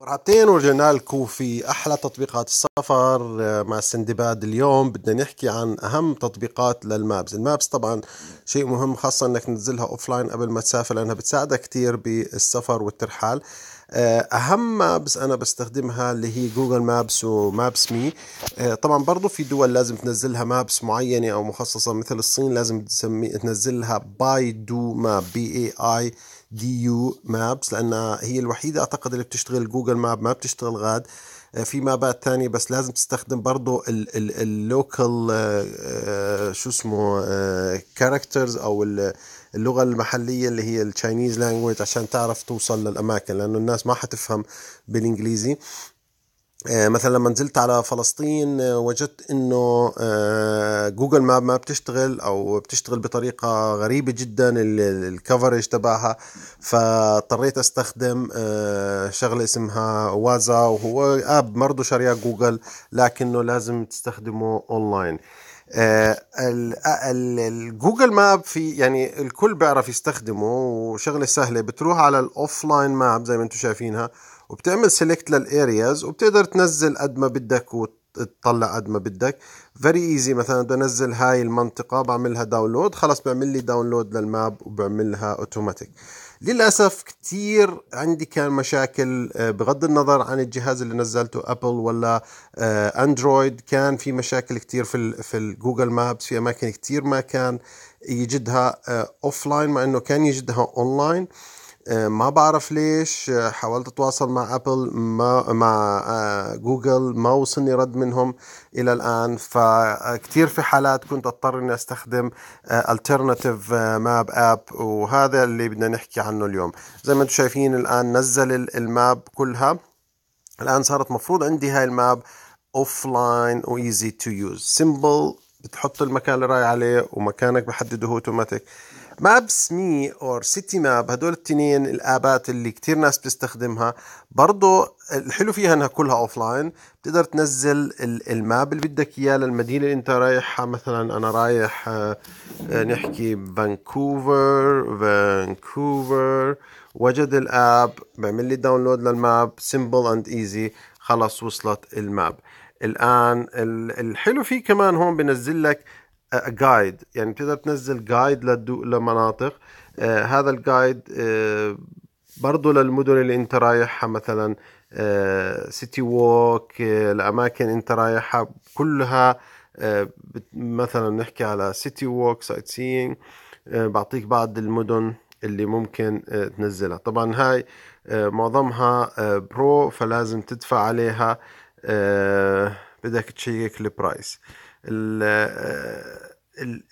مرحبتين ورجعنا لكم في احلى تطبيقات السفر آه، مع سندباد اليوم بدنا نحكي عن اهم تطبيقات للمابس المابس طبعا شيء مهم خاصه انك تنزلها اوف لاين قبل ما تسافر لانها بتساعدك كثير بالسفر والترحال آه، اهم مابس انا بستخدمها اللي هي جوجل مابس ومابس مي طبعا برضو في دول لازم تنزلها مابس معينه او مخصصه مثل الصين لازم تسمي تنزلها باي دو ماب بي اي اي دي يو مابس لانها هي الوحيده اعتقد اللي بتشتغل جوجل ماب ما بتشتغل غاد آه، في مابات تانية بس لازم تستخدم برضو اللوكال آه، آه، شو اسمه كاركترز او اللغه المحليه اللي هي التشاينيز لانجويج عشان تعرف توصل للاماكن لانه الناس ما حتفهم بالانجليزي آه، مثلا لما نزلت على فلسطين آه، وجدت انه آه، جوجل ماب ما بتشتغل او بتشتغل بطريقه غريبه جدا الكفرج تبعها فاضطريت استخدم شغله اسمها وازا وهو اب برضه شريان جوجل لكنه لازم تستخدمه اونلاين الجوجل ماب في يعني الكل بيعرف يستخدمه وشغله سهله بتروح على الاوفلاين ماب زي ما انتم شايفينها وبتعمل سيلكت للارياز وبتقدر تنزل قد ما بدك وتطلع قد ما بدك فيري ايزي مثلا بدي انزل هاي المنطقه بعملها داونلود خلص بيعمل لي داونلود للماب وبعملها اوتوماتيك للاسف كثير عندي كان مشاكل آه، بغض النظر عن الجهاز اللي نزلته ابل ولا اندرويد آه، كان في مشاكل كثير في في الجوجل مابس في اماكن كثير ما كان يجدها اوف آه، لاين مع انه كان يجدها اونلاين آه، ما بعرف ليش آه، حاولت اتواصل مع ابل ما مع آه، جوجل ما وصلني رد منهم الى الان فكتير في حالات كنت اضطر اني استخدم الترناتيف ماب اب وهذا اللي بدنا نحكي عنه اليوم زي ما انتم شايفين الان نزل الماب كلها الان صارت مفروض عندي هاي الماب اوف لاين وايزي تو يوز سمبل بتحط المكان اللي رايح عليه ومكانك بحدده اوتوماتيك مابس مي اور سيتي ماب هدول التنين الابات اللي كتير ناس بتستخدمها برضه الحلو فيها انها كلها اوف لاين بتقدر تنزل الماب اللي بدك اياه للمدينه اللي انت رايحها مثلا انا رايح آه، آه، نحكي فانكوفر فانكوفر وجد الاب بعمل لي داونلود للماب سمبل اند ايزي خلص وصلت الماب الان الحلو فيه كمان هون بنزل لك جايد يعني بتقدر تنزل جايد لمناطق آه، هذا الجايد آه، برضو برضه للمدن اللي انت رايحها مثلا سيتي آه، ووك الاماكن انت رايحها كلها مثلا نحكي على سيتي ووك سايت سيينج بعطيك بعض المدن اللي ممكن تنزلها طبعا هاي معظمها برو فلازم تدفع عليها بدك تشيك البرايس آه ال ال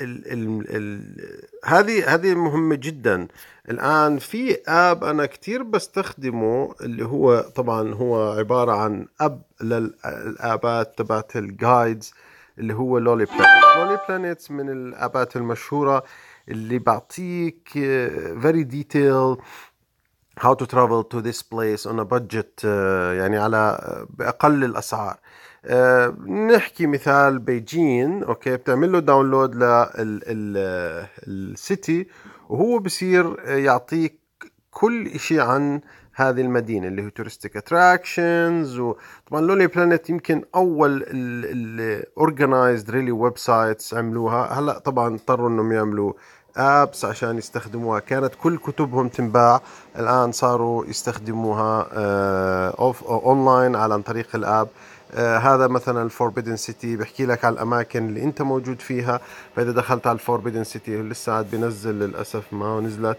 ال ال هذه هذه مهمة جدا الآن في آب أنا كثير بستخدمه اللي هو طبعا هو عبارة عن أب للآبات تبعت الجايدز اللي هو لولي بلانيت لولي بلانيت من الآبات المشهورة اللي بعطيك آه، very ديتيل how to travel to this place on a budget آه، يعني على آه، بأقل الأسعار آه، نحكي مثال بيجين اوكي بتعمل له داونلود للسيتي وهو بصير يعطيك كل شيء عن هذه المدينه اللي هو تورستيك اتراكشنز وطبعا لونلي بلانيت يمكن اول الاورجنايزد ريلي ويب سايتس عملوها هلا طبعا اضطروا انهم يعملوا ابس عشان يستخدموها كانت كل كتبهم تنباع الان صاروا يستخدموها اونلاين آه، على عن طريق الاب آه، هذا مثلا الفوربيدن سيتي بحكي لك على الاماكن اللي انت موجود فيها فاذا دخلت على الفوربيدن سيتي لسه عاد بنزل للاسف ما نزلت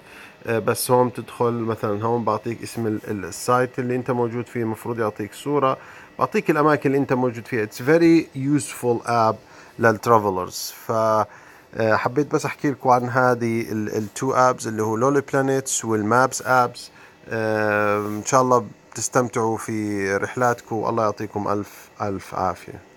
آه، بس هون تدخل مثلا هون بعطيك اسم السايت اللي انت موجود فيه المفروض يعطيك صوره بعطيك الاماكن اللي انت موجود فيها اتس فيري يوسفول اب للترافلرز ف آه، حبيت بس احكي لكم عن هذه التو ابس اللي هو لولي بلانيتس والمابس ابس ان شاء الله تستمتعوا في رحلاتكم الله يعطيكم ألف ألف عافية